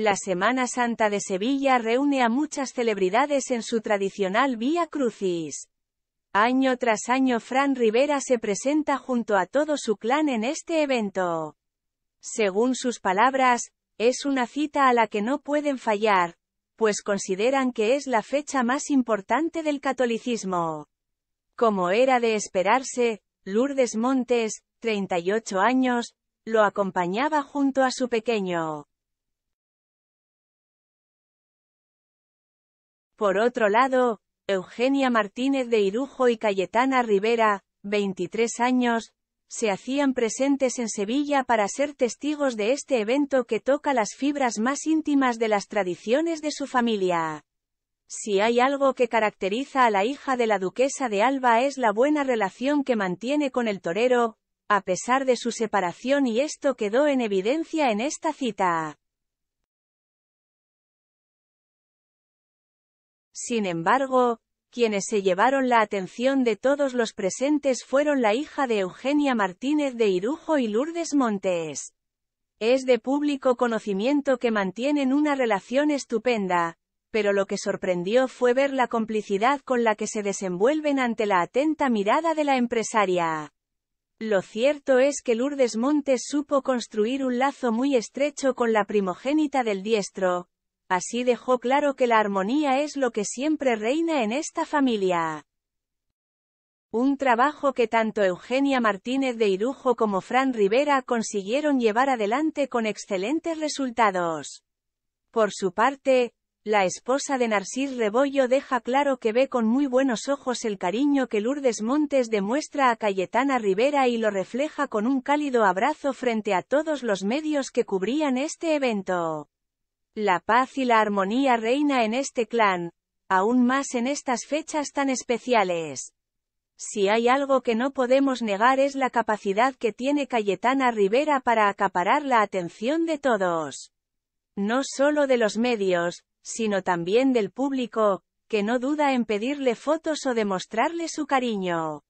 La Semana Santa de Sevilla reúne a muchas celebridades en su tradicional Vía Crucis. Año tras año Fran Rivera se presenta junto a todo su clan en este evento. Según sus palabras, es una cita a la que no pueden fallar, pues consideran que es la fecha más importante del catolicismo. Como era de esperarse, Lourdes Montes, 38 años, lo acompañaba junto a su pequeño. Por otro lado, Eugenia Martínez de Irujo y Cayetana Rivera, 23 años, se hacían presentes en Sevilla para ser testigos de este evento que toca las fibras más íntimas de las tradiciones de su familia. Si hay algo que caracteriza a la hija de la duquesa de Alba es la buena relación que mantiene con el torero, a pesar de su separación y esto quedó en evidencia en esta cita. Sin embargo, quienes se llevaron la atención de todos los presentes fueron la hija de Eugenia Martínez de Irujo y Lourdes Montes. Es de público conocimiento que mantienen una relación estupenda, pero lo que sorprendió fue ver la complicidad con la que se desenvuelven ante la atenta mirada de la empresaria. Lo cierto es que Lourdes Montes supo construir un lazo muy estrecho con la primogénita del diestro, Así dejó claro que la armonía es lo que siempre reina en esta familia. Un trabajo que tanto Eugenia Martínez de Irujo como Fran Rivera consiguieron llevar adelante con excelentes resultados. Por su parte, la esposa de Narcís Rebollo deja claro que ve con muy buenos ojos el cariño que Lourdes Montes demuestra a Cayetana Rivera y lo refleja con un cálido abrazo frente a todos los medios que cubrían este evento. La paz y la armonía reina en este clan, aún más en estas fechas tan especiales. Si hay algo que no podemos negar es la capacidad que tiene Cayetana Rivera para acaparar la atención de todos. No solo de los medios, sino también del público, que no duda en pedirle fotos o demostrarle su cariño.